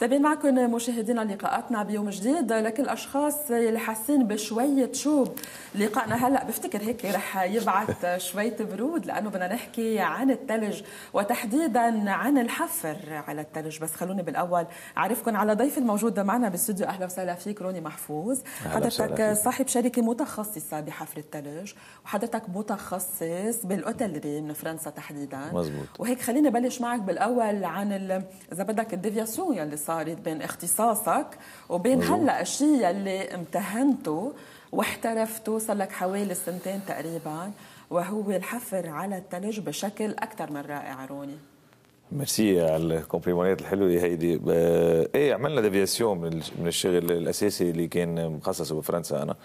تابعين معكم مشاهدينا لقاءاتنا بيوم جديد لكل الاشخاص اللي حاسين بشويه شوب لقاءنا هلا بفتكر هيك رح يبعث شويه برود لانه بدنا نحكي عن الثلج وتحديدا عن الحفر على الثلج بس خلوني بالاول اعرفكم على ضيف الموجود معنا بالاستوديو اهلا وسهلا فيك روني محفوظ حضرتك صاحب شركه متخصصه بحفر الثلج وحضرتك متخصص بالاوتيلري من فرنسا تحديدا مزبوط. وهيك خليني بلش معك بالاول عن اذا بدك الديفياسيون يلي صارت بين اختصاصك وبين أيوه. هلا الشيء اللي امتهنته واحترفته صار لك حوالي سنتين تقريبا وهو الحفر على الثلج بشكل اكثر من رائع روني ميرسي على الكومبليمونات الحلوه هيدي آه، ايه عملنا ديفياسيون من الشغل الاساسي اللي كان مخصصه بفرنسا انا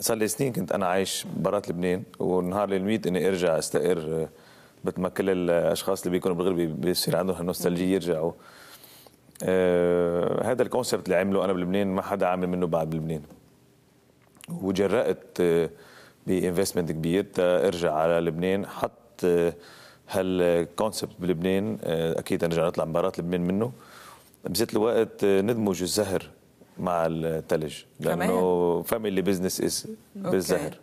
صار لي سنين كنت انا عايش برات لبنان والنهار اللي نويت اني ارجع استقر ما كل الاشخاص اللي بيكونوا بالغربه بيصير عندهم هالنوستالجيا يرجعوا آه هذا الكونسبت اللي عمله انا بلبنان ما حدا عامل منه بعد بلبنان وجرأت آه، بانفستمنت كبير ارجع على لبنان حط آه، هالكونسبت بلبنان آه اكيد نرجع نطلع مباراه لبنان منه بذات الوقت آه، ندمج الزهر مع الثلج لانه فاميلي بزنس از بالزهر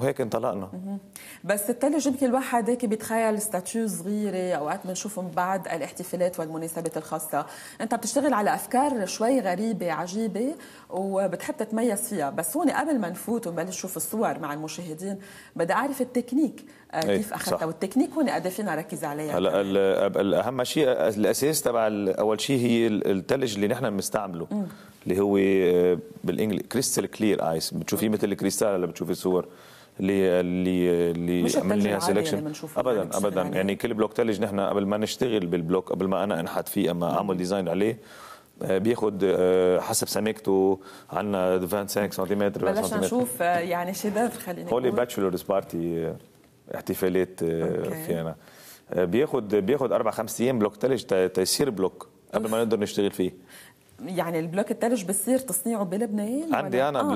وهيك انطلقنا بس الثلج يمكن الواحد هيك بيتخيل ستاتيو صغيره اوقات بنشوفهم بعد الاحتفالات والمناسبات الخاصه انت بتشتغل على افكار شوي غريبه عجيبه وبتحب تتميز فيها بس هون قبل ما نفوت ونبلش نشوف الصور مع المشاهدين بدي اعرف التكنيك آه، إيه، كيف اخذتها والتكنيك هون قد فينا نركز عليها هلا الاهم شيء الاساس تبع اول شيء هي الثلج اللي نحن بنستعمله اللي هو بالانجليزي كريستال كلير ايس بتشوفيه مثل الكريستال اللي بتشوفي صور اللي اللي اللي لها سيلكشن ابدا ابدا يعني, يعني كل بلوك ثلج نحن قبل ما نشتغل بالبلوك قبل ما انا انحت فيه اما اعمل ديزاين عليه آه، بياخذ آه، حسب سماكته عندنا 25 سنتيمتر بلشنا نشوف آه، يعني شباب خلينا نقول هولي باتشلرز بارتي احتفالات فينا بياخذ بياخذ اربع خمس ايام بلوك ثلج تيسير بلوك قبل ما نقدر نشتغل فيه يعني البلوك الثلج بصير تصنيعه بلبنان عندي انا آه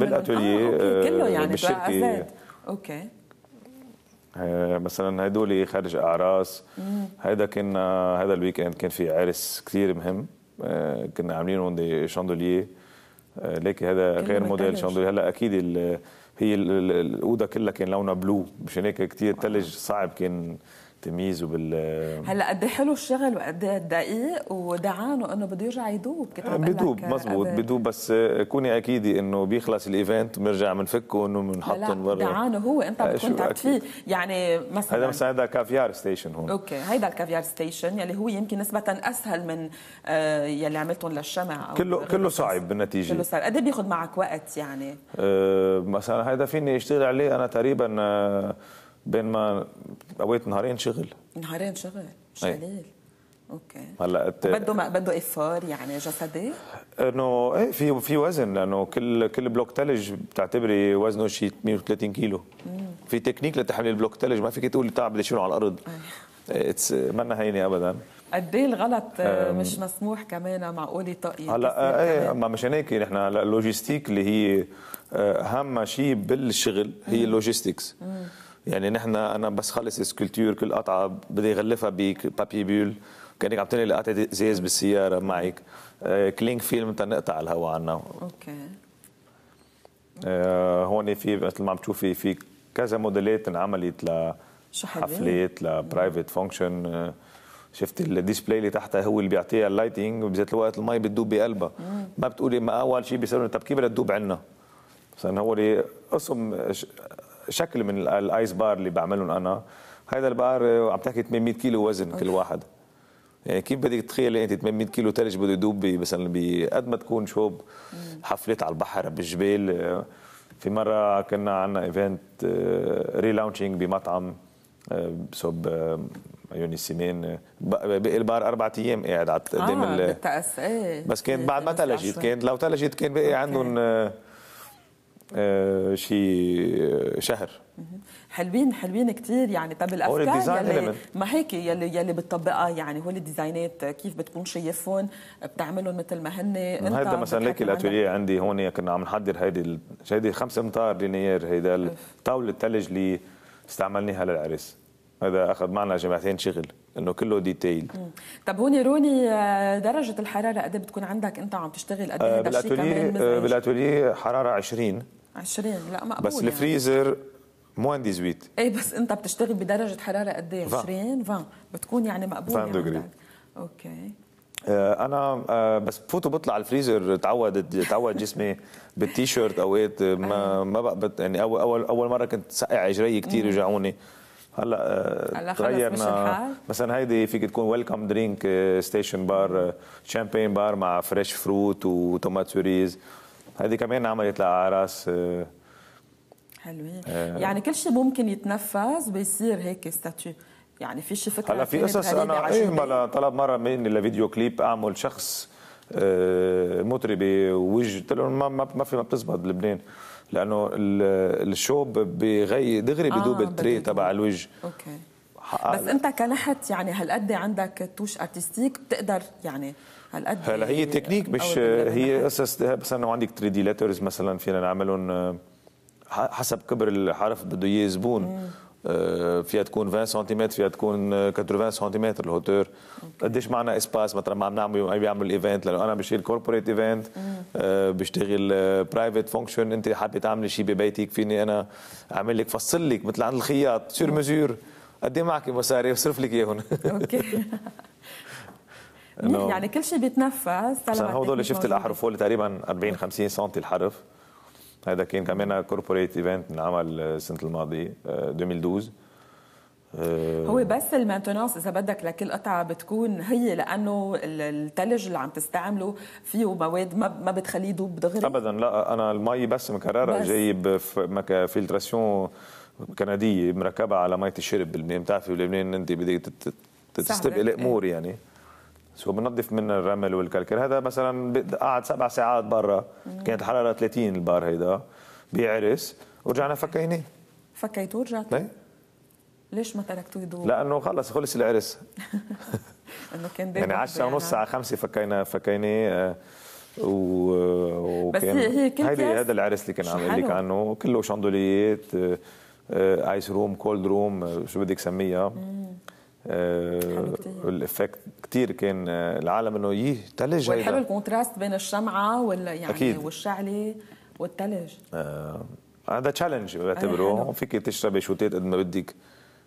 بالاتوليه آه كله آه، يعني بالشركه اوكي آه، مثلا هدول خارج اعراس هذا كنا هذا الويك اند كان في عرس كثير مهم آه، كنا عاملين هون شاندوليه ليك هذا غير موديل شاندوليه هلا اكيد هي الاوضه كلها كان لونها بلو مشان هيك كثير ثلج صعب كان بالتمييز وبال هلا قد إيه حلو الشغل وقد إيه دقيق إيه، ودعانه انه بده يرجع يدوب بدوب بدوب مزبوط بدوب بس كوني اكيده انه بيخلص الايفنت بنرجع بنفكه انه بنحطهم برا دعانه هو انت بتكون فيه يعني مثلا هذا مثلا هذا كافيار ستيشن هون اوكي هيدا الكافيار ستيشن يلي هو يمكن نسبه اسهل من آه، يلي عملتهم للشمع أو كله كله صعب بالنتيجه كله صعب قد بياخذ معك وقت يعني أه مثلا هيدا فيني اشتغل عليه انا تقريبا أه بين ما قويت نهارين شغل نهارين شغل مش إيه. قليل اوكي هلا بده ما بده افار يعني جسدي انه ايه في في وزن لانه كل كل بلوك ثلج بتعتبري وزنه شيء 130 كيلو مم. في تكنيك لتحمل البلوك ثلج ما فيك تقولي تعب بدي اشيله على الارض اتس إيه. مانا هينه ابدا قد ايه الغلط مش مسموح كمان معقول يطقي هلا ايه ما مشان هيك نحن هلا اللوجيستيك اللي هي آه، اهم شيء بالشغل هي اللوجيستكس مم. يعني نحن انا بس خلص سكولتور كل قطعه بدي اغلفها ببابي بول كانك عم تنقل قطعه ازاز بالسياره معك كلينك فيلم تنقطع الهواء عنا اوكي آه، هون في مثل ما عم تشوفي في كذا موديلات انعملت ل حفلات لبرايفت آه، فانكشن شفت الديسبلاي اللي تحتها هو اللي بيعطيها اللايتنج وبذات الوقت المي بتدوب بقلبها ما بتقولي ما اول شيء بيسالوا طب كيف بدها تدوب عنا مثلا هو قسم شكل من الايس بار اللي بعملهم انا هذا البار آه، عم تحكي 800 كيلو وزن كل واحد يعني كيف بدك تتخيلي انت 800 كيلو ثلج بده يدوب مثلا قد ما تكون شوب حفلات على البحر بالجبال آه، في مره كنا عندنا ايفنت ريلانشينج بمطعم آه، بصوب عيون السنين بقي البار اربع ايام قاعد قدام آه إيه، بس كانت إيه، بعد ما ثلجت كانت لو ثلجت كان بقي عندهم آه، شي آه، شهر حلوين حلوين كثير يعني طب الافكار يلي ما هيك يلي يلي بتطبقها يعني هول الديزاينات كيف بتكون شايفهم بتعملهم مثل ما هن هيدا مثلا ليك الاتوليه عندي هون كنا عم نحضر هيدي هيدي خمس امتار لينير هيدا طاوله الثلج اللي استعملناها للعرس هذا اخذ معنا جماعتين شغل انه كله ديتيل طب هون روني آه، درجه الحراره قد إيه بتكون عندك انت عم تشتغل قد ايه بالاتوليه بالاتوليه حراره 20 20 لا مقبول بس يعني. الفريزر مو موان 18 ايه بس انت بتشتغل بدرجه حراره قد ايه 20 20 بتكون يعني مقبوله 20 يعني دغري اوكي آه، انا آه، بس بفوت وبطلع على الفريزر تعود تعود جسمي بالتيشيرت اوقات إيه، ما أيوه. ما بت يعني اول اول اول مره كنت سقع اجري كثير وجعوني هلا آه، تغيرنا مثلا هيدي فيك تكون ويلكم درينك ستيشن بار شامبين بار مع فريش فروت وتوماتوريز هذه كمان عملت لاعراس آه، حلوين آه يعني كل شيء ممكن يتنفذ بيصير هيك ستاتيو يعني في شي فكره هلا في قصص انا ايه ما طلب مره مني لفيديو كليب اعمل شخص آه مطربه ووجه قلت لهم ما ما في ما بتزبط بلبنان لانه الشوب بغي دغري بدوب آه التري تبع الوجه اوكي بس انت كنحت يعني هالقد عندك توش ارتستيك بتقدر يعني هلا هي تكنيك يعني مش هي اساس مثلا لو عندك دي ليترز مثلا فينا نعملهم آه، حسب كبر الحرف بده اياه زبون آه، فيها تكون 20 سنتيمتر فيها تكون 80 سنتيمتر الهوتور قديش معنا اسباس مثلا ما عم نعمل بيعملوا الايفنت لانه انا آه، بشتغل كوربوريت ايفنت بشتغل برايفت فانكشن انت حابه تعملي شيء ببيتك فيني انا اعمل لك فصل لك مثل عند الخياط سور مزور قد ايه معك مصاري بصرف لك اياهم اوكي يعني كل شيء بيتنفس مثلا هو شفت الاحرف هو تقريبا 40 50 سم الحرف هذا كان كمان كوربوريت ايفنت انعمل السنه الماضيه 2012 آه، آه، هو بس المينتونس اذا بدك لكل قطعه بتكون هي لانه الثلج اللي عم تستعمله فيه مواد ما ما بتخليه يذوب دغري ابدا لا انا المي بس مكرره بس. جايب فلتراسيون كنديه مركبه على ميه الشرب بلبنان بتعرفي بلبنان انت بدك تستبقي الامور إيه. يعني بنظف من الرمل والكلكر هذا مثلا قعد سبع ساعات برا كانت الحراره 30 البار هيدا بيعرس ورجعنا فكيناه فكيتوه ورجعت ايه ليش ما تركتوه يدور؟ لانه خلص خلص العرس انه كان يعني 10 ونص الساعه 5 فكينا فكيناه آه، و... وكان بس هي كل هيدي هذا العرس اللي كان عامل لك عنه كله شاندوليات آه، آه، ايس روم كولد روم شو بدك سميها آه، الافكت كتير كان آه، العالم انه ييه ثلج والحلو الكونتراست بين الشمعه وال يعني أكيد. والشعله والثلج آه، هذا تشالنج بعتبره فيك تشربي شوتات قد ما بدك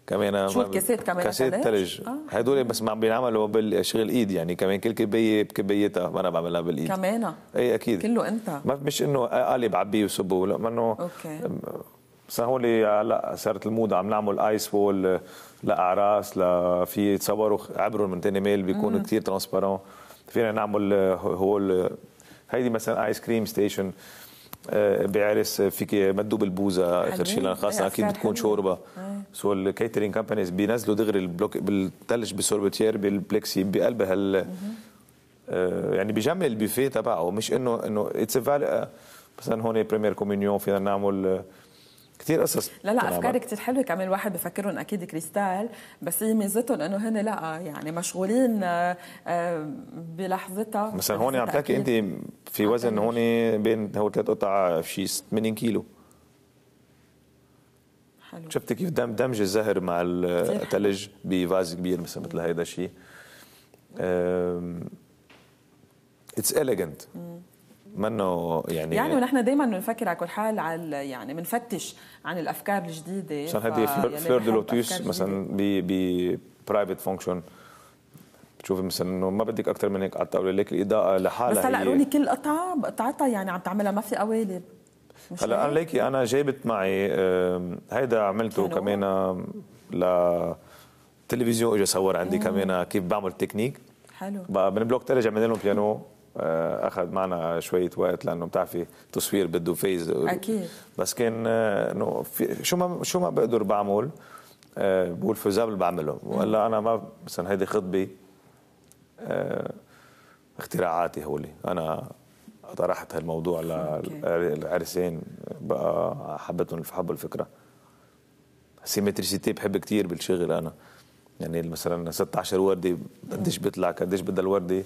كمان شو الكاسات كمان كاسات ثلج آه. هدول بس ما بينعملوا بالشغل ايد يعني كمان كل كبايه بكبايتها ما انا بعملها بالايد كمان اي اكيد كله انت ما مش انه قالب عبيه وصبه لا ما انه بس هون لا صارت المود عم نعمل ايس بول لاعراس لا في تصوروا عبروا من تاني ميل بيكون كثير ترانسبارون فينا نعمل هول هيدي مثلا ايس كريم ستيشن بعرس فيك مدوب البوزه اخر شيء خاصه إيه، اكيد بتكون شوربه سو الكيترينج كمبانيز بينزلوا دغري البلوك بالثلج بالسوربتير بالبلكسي بقلب هال آه، يعني بجمل البيفيه تبعه مش انه انه اتس آه، مثلا هون بريمير كومينيون فينا نعمل آه، كثير قصص لا لا افكار كثير حلوه كمان الواحد بفكرهم اكيد كريستال بس هي ميزتهم انه هن لا يعني مشغولين آه، آه، بلحظتها مثلا هون عم تحكي انت في وزن هون بين هو ثلاث قطع شيء 80 كيلو حلو شفتي كيف دم دمج الزهر مع الثلج بفاز كبير مثلا مثل هيدا الشيء اتس اليجنت منه يعني يعني ونحن دائما بنفكر على كل حال على يعني بنفتش عن الافكار الجديده عشان هذه فلور دو لوتوس مثلا ب برايفت فانكشن بتشوفي مثلا انه ما بدك اكثر من هيك على الطاوله ليك الاضاءه لحالها بس هلا قروني كل قطعه قطعتها يعني عم تعملها ما في قوالب هلا انا ليكي انا جايبت معي هيدا عملته كمان ل تلفزيون اجى صور عندي كمان آه، كيف بعمل تكنيك حلو بقى من بلوك تلج عملنا لهم بيانو آه، اخذ معنا شويه وقت لانه بتعرفي تصوير بده فيز اكيد بس كان آه، انه شو ما شو ما بقدر بعمل آه، بقول فيزابل بعمله ولا انا ما مثلا هيدي خطبي اختراعاتي هولي انا طرحت هالموضوع للعرسين بقى حبتهم حبوا الفكره سيمتريسيتي بحب كثير بالشغل انا يعني مثلا 16 ورده قديش بيطلع قديش بدها الورده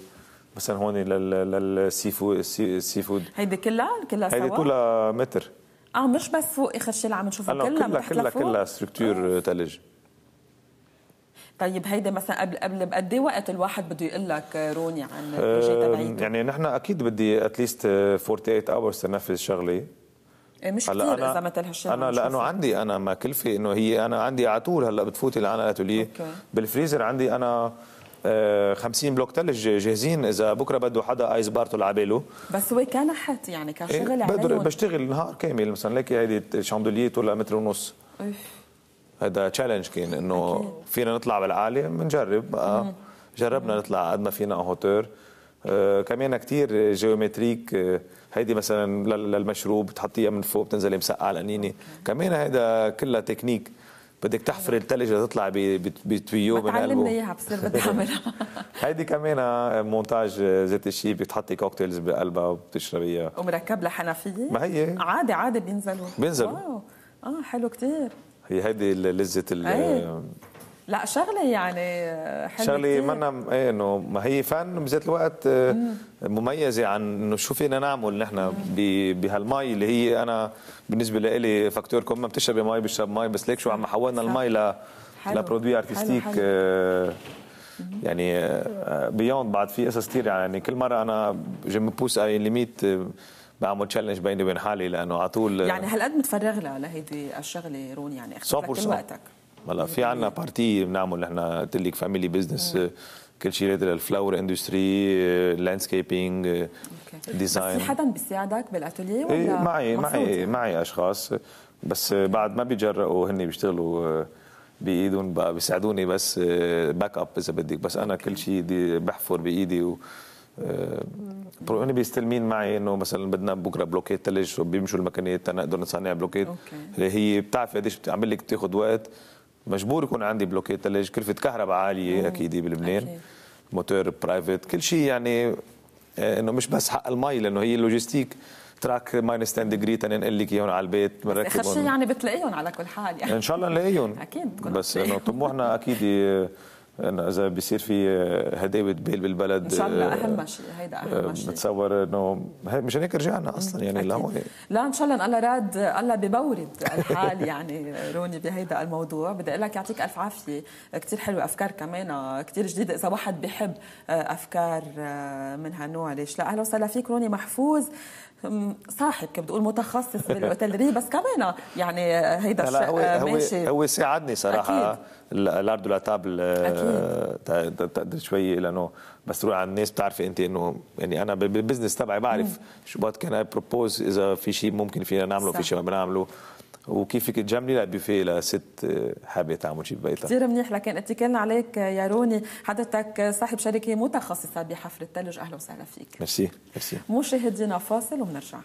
مثلا هون للسي فود السي فود هيدي كلها كلها سوا؟ هيدي طولها متر اه مش بس فوق اخر شيء اللي عم نشوفه كلها كلها كلها كلها ستركتور ثلج طيب هيدا مثلا قبل قبل بقد ايه وقت الواحد بده يقول لك روني عن البروجي آه، تبعيته؟ يعني نحن اكيد بدي اتليست 48 اورز تنفذ شغلي إيه، مش كثير اذا مثل هالشغله انا لانه عندي انا ما كلفه انه هي انا عندي على طول هلا بتفوتي العنقه تقولي بالفريزر عندي انا 50 آه، بلوك ثلج جاهزين اذا بكره بده حدا ايس بار تلعبي له بس هو كنحت يعني كشغل إيه بقدر بشتغل نهار كامل مثلا لك هيدي شاندوليه طولها متر ونص هذا تشالنج كان انه فينا نطلع بالعالي بنجرب بقى آه، جربنا نطلع قد ما فينا هوتور كمان كثير جيومتريك هيدي مثلا للمشروب بتحطيها من فوق بتنزلي مسقعه على القنينه كمان هيدا كلها تكنيك بدك تحفر الثلج لتطلع بتويو من قلبه اياها بصير بدي اعملها هيدي كمان مونتاج ذات الشيء بتحطي كوكتيلز بقلبها وبتشربيها ومركب لها حنفيه ما هي عادي عادي بينزلوا بينزلوا واو. اه حلو كثير هي هيدي لذه ال إيه. لا شغله يعني حلوه شغله منا ايه انه ما هي فن بذات الوقت آه، مميزه عن انه شو فينا نعمل نحن بهالمي اللي هي انا بالنسبه لي فاكتور كل ما بتشربي مي بشرب مي بس ليك شو عم حولنا المي ل لبرودوي ارتستيك حلو حلو. آه، يعني بيوند آه، بعد في قصص كثير يعني كل مره انا جيم بوس اي ليميت بعمل تشالنج بيني وبين حالي لانه على طول يعني هالقد متفرغ لهيدي الشغله رون يعني اخذت وقتك ملا في عندنا بارتي بنعمل نحن قلت لك فاميلي بزنس كل شيء ريليتد للفلاور اندستري لاندسكيبينج ديزاين في حدا بيساعدك بالاتوليه ولا إيه معي معي معي اشخاص بس بعد ما بيجرؤوا هن بيشتغلوا آه، بايدهم بيساعدوني بس باك آه، اب اذا بدك بس انا كل شيء بحفر بايدي و آه، هن بيستلمين معي انه مثلا بدنا بكره بلوكيت ثلج بيمشوا الماكينات تنقدر نصنع بلوكيت اللي هي بتعرف قديش بتعمل لك بتاخذ وقت مجبور يكون عندي بلوكيت ثلاجه كلفه كهرباء عاليه اكيد بلبنان موتور برايفت كل شيء يعني آه، انه مش بس حق المي لانه هي اللوجيستيك تراك ماينس 10 ديجري تنقل لك اياهم على البيت بنركب اخر شيء يعني بتلاقيهم على كل حال يعني ان شاء الله نلاقيهم اكيد بس انه طموحنا اكيد اذا بيصير في آه، هداوه بال بالبلد ان شاء الله آه، اهم شيء هيدا اهم آه، شيء بتصور انه مشان هيك رجعنا اصلا يعني لهون لا ان شاء الله الله راد الله ببورد الحال يعني روني بهيدا الموضوع بدي اقول لك يعطيك الف عافيه كثير حلوه افكار كمان كثير جديده اذا واحد بحب افكار من هالنوع ليش لا اهلا وسهلا فيك روني محفوظ صاحب كيف بتقول متخصص بالاوتيلري بس كمان يعني هيدا الشيء هو ماشي هو ساعدني صراحه أكيد. الارض ولا تابل آه، تقدر شوي لانه بس تروح على الناس بتعرفي انت انه يعني انا بالبزنس تبعي بعرف شو بات كان اي بروبوز اذا في شيء ممكن فينا نعمله في شيء ما بنعمله وكيف فيك تجملي لها لست آه، حابه تعمل شيء ببيتها كثير منيح لكن اتكلنا عليك يا روني حضرتك صاحب شركه متخصصه بحفر الثلج اهلا وسهلا فيك ميرسي ميرسي مشاهدينا فاصل وبنرجع